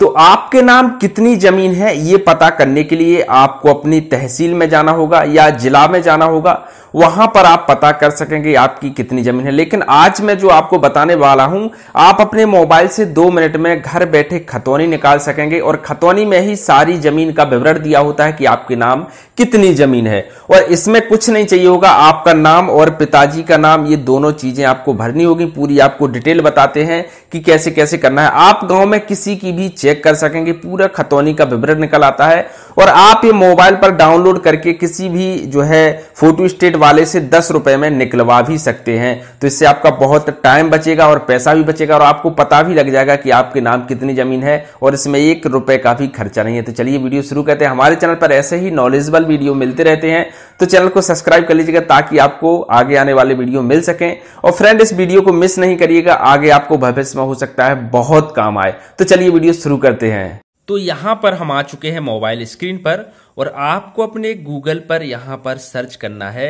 तो आपके नाम कितनी जमीन है ये पता करने के लिए आपको अपनी तहसील में जाना होगा या जिला में जाना होगा वहां पर आप पता कर सकेंगे आपकी कितनी जमीन है लेकिन आज मैं जो आपको बताने वाला हूं आप अपने मोबाइल से दो मिनट में घर बैठे खतौनी निकाल सकेंगे और खतौनी में ही सारी जमीन का विवरण दिया होता है कि आपके नाम कितनी जमीन है और इसमें कुछ नहीं चाहिए होगा आपका नाम और पिताजी का नाम ये दोनों चीजें आपको भरनी होगी पूरी आपको डिटेल बताते हैं कि कैसे कैसे करना है आप गांव में किसी की भी चेक कर सकेंगे पूरा खतौनी का विवरण निकल आता है और आप ये मोबाइल पर डाउनलोड करके किसी भी जो है फोटो स्टेट वाले से दस रुपए में निकलवा भी सकते हैं तो इससे आपका बहुत टाइम बचेगा और पैसा भी बचेगा और आपको पता भी लग जाएगा कि आपके नाम कितनी जमीन है और इसमें एक रुपए का भी खर्चा नहीं है तो चलिए वीडियो शुरू करते हैं हमारे चैनल पर ऐसे ही नॉलेजेबल वीडियो मिलते रहते हैं तो चैनल को सब्सक्राइब कर लीजिएगा ताकि आपको आगे आने वाले वीडियो मिल सकें और फ्रेंड इस वीडियो को मिस नहीं करिएगा आगे आपको भविष्य में हो सकता है बहुत काम आए तो चलिए वीडियो शुरू करते हैं तो यहां पर हम आ चुके हैं मोबाइल स्क्रीन पर और आपको अपने गूगल पर यहां पर सर्च करना है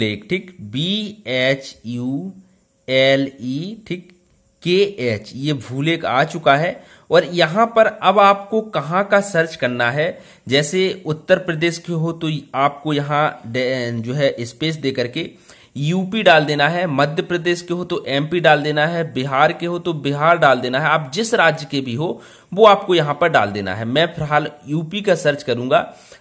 लेक ठीक B H U L E ठीक के एच ये भूलेख आ चुका है और यहां पर अब आपको कहाँ का सर्च करना है जैसे उत्तर प्रदेश के हो तो आपको यहाँ जो है स्पेस दे करके यूपी डाल देना है मध्य प्रदेश के हो तो एमपी डाल देना है बिहार के हो तो बिहार डाल देना है आप जिस राज्य के भी हो वो आपको यहां पर डाल देना है मैं फिलहाल यूपी का सर्च करूंगा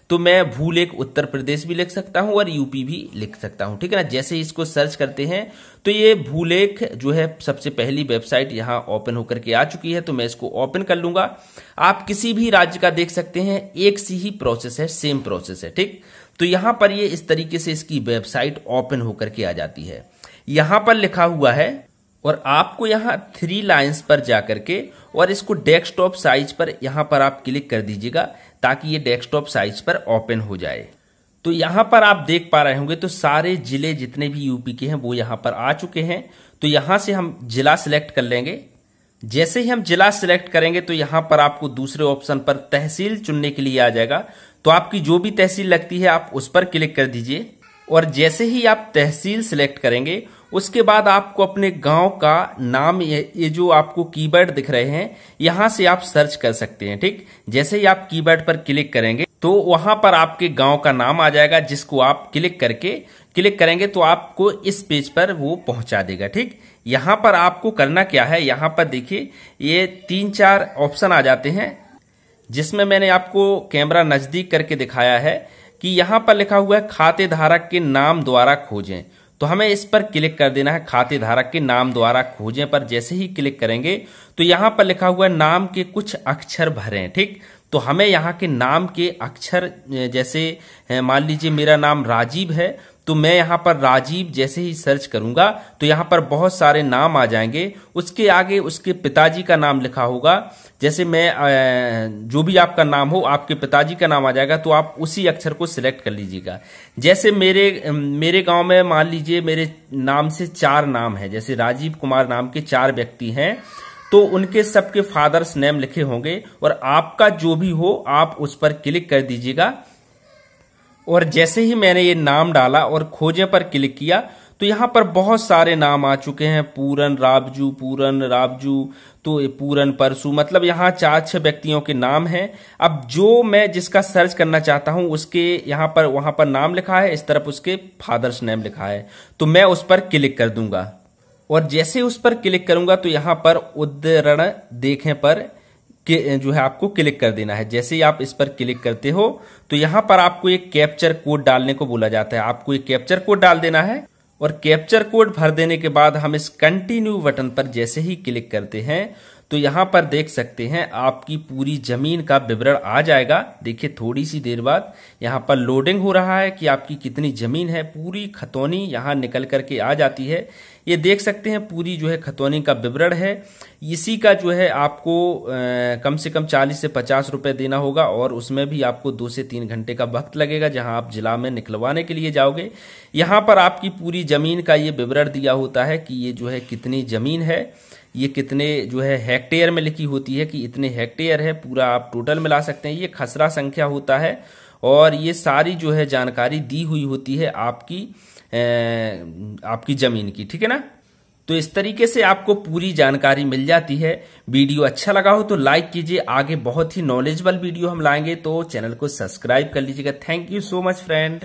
तो मैं भूल एक उत्तर प्रदेश भी लिख सकता हूं और यूपी भी लिख सकता हूं ठीक है ना जैसे इसको सर्च करते हैं तो ये भूलेख जो है सबसे पहली वेबसाइट यहां ओपन होकर के आ चुकी है तो मैं इसको ओपन कर लूंगा आप किसी भी राज्य का देख सकते हैं एक सी ही प्रोसेस है सेम प्रोसेस है ठीक तो यहां पर ये इस तरीके से इसकी वेबसाइट ओपन होकर के आ जाती है यहां पर लिखा हुआ है और आपको यहां थ्री लाइंस पर जाकर के और इसको डेस्कटॉप साइज पर यहां पर आप क्लिक कर दीजिएगा ताकि ये डेस्कटॉप साइज पर ओपन हो जाए तो यहां पर आप देख पा रहे होंगे तो सारे जिले जितने भी यूपी के हैं वो यहां पर आ चुके हैं तो यहां से हम जिला सिलेक्ट कर लेंगे जैसे ही हम जिला सिलेक्ट करेंगे तो यहां पर आपको दूसरे ऑप्शन पर तहसील चुनने के लिए आ जाएगा तो आपकी जो भी तहसील लगती है आप उस पर क्लिक कर दीजिए और जैसे ही आप तहसील सिलेक्ट करेंगे उसके बाद आपको अपने गांव का नाम ये जो आपको कीबोर्ड दिख रहे हैं यहां से आप सर्च कर सकते हैं ठीक जैसे ही आप कीबोर्ड पर क्लिक करेंगे तो वहां पर आपके गांव का नाम आ जाएगा जिसको आप क्लिक करके क्लिक करेंगे तो आपको इस पेज पर वो पहुंचा देगा ठीक यहां पर आपको करना क्या है यहां पर देखिए ये तीन चार ऑप्शन आ जाते हैं जिसमें मैंने आपको कैमरा नजदीक करके दिखाया है कि यहां पर लिखा हुआ है खाते धारक के नाम द्वारा खोजें तो हमें इस पर क्लिक कर देना है खाते धारक के नाम द्वारा खोजें पर जैसे ही क्लिक करेंगे तो यहां पर लिखा हुआ है नाम के कुछ अक्षर भरें ठीक तो हमें यहाँ के नाम के अक्षर जैसे मान लीजिए मेरा नाम राजीव है तो मैं यहाँ पर राजीव जैसे ही सर्च करूंगा तो यहाँ पर बहुत सारे नाम आ जाएंगे उसके आगे उसके पिताजी का नाम लिखा होगा जैसे मैं जो भी आपका नाम हो आपके पिताजी का नाम आ जाएगा तो आप उसी अक्षर को सिलेक्ट कर लीजिएगा जैसे मेरे मेरे गांव में मान लीजिए मेरे नाम से चार नाम है जैसे राजीव कुमार नाम के चार व्यक्ति हैं तो उनके सबके फादर्स नेम लिखे होंगे और आपका जो भी हो आप उस पर क्लिक कर दीजिएगा और जैसे ही मैंने ये नाम डाला और खोजे पर क्लिक किया तो यहाँ पर बहुत सारे नाम आ चुके हैं पूरन राबजू पूरन राबजू तो पूरन परसू मतलब यहाँ चार छह व्यक्तियों के नाम हैं अब जो मैं जिसका सर्च करना चाहता हूँ उसके यहाँ पर वहाँ पर नाम लिखा है इस तरफ उसके फादर्स नेम लिखा है तो मैं उस पर क्लिक कर दूंगा और जैसे उस पर क्लिक करूंगा तो यहां पर उदरण देखें पर के जो है आपको क्लिक कर देना है जैसे ही आप इस पर क्लिक करते हो तो यहां पर आपको एक कैप्चर कोड डालने को बोला जाता है आपको एक कैप्चर कोड डाल देना है और कैप्चर कोड भर देने के बाद हम इस कंटिन्यू बटन पर जैसे ही क्लिक करते हैं तो यहाँ पर देख सकते हैं आपकी पूरी ज़मीन का विवरण आ जाएगा देखिए थोड़ी सी देर बाद यहाँ पर लोडिंग हो रहा है कि आपकी कितनी ज़मीन है पूरी खतौनी यहाँ निकल करके आ जाती है ये देख सकते हैं पूरी जो है खतौनी का विवरण है इसी का जो है आपको आ, कम से कम चालीस से पचास रुपये देना होगा और उसमें भी आपको दो से तीन घंटे का वक्त लगेगा जहाँ आप जिला में निकलवाने के लिए जाओगे यहाँ पर आपकी पूरी ज़मीन का ये विवरण दिया होता है कि ये जो है कितनी ज़मीन है ये कितने जो है हेक्टेयर में लिखी होती है कि इतने हेक्टेयर है पूरा आप टोटल मिला सकते हैं ये खसरा संख्या होता है और ये सारी जो है जानकारी दी हुई होती है आपकी ए, आपकी ज़मीन की ठीक है ना तो इस तरीके से आपको पूरी जानकारी मिल जाती है वीडियो अच्छा लगा हो तो लाइक कीजिए आगे बहुत ही नॉलेजेबल वीडियो हम लाएंगे तो चैनल को सब्सक्राइब कर लीजिएगा thank you so much friend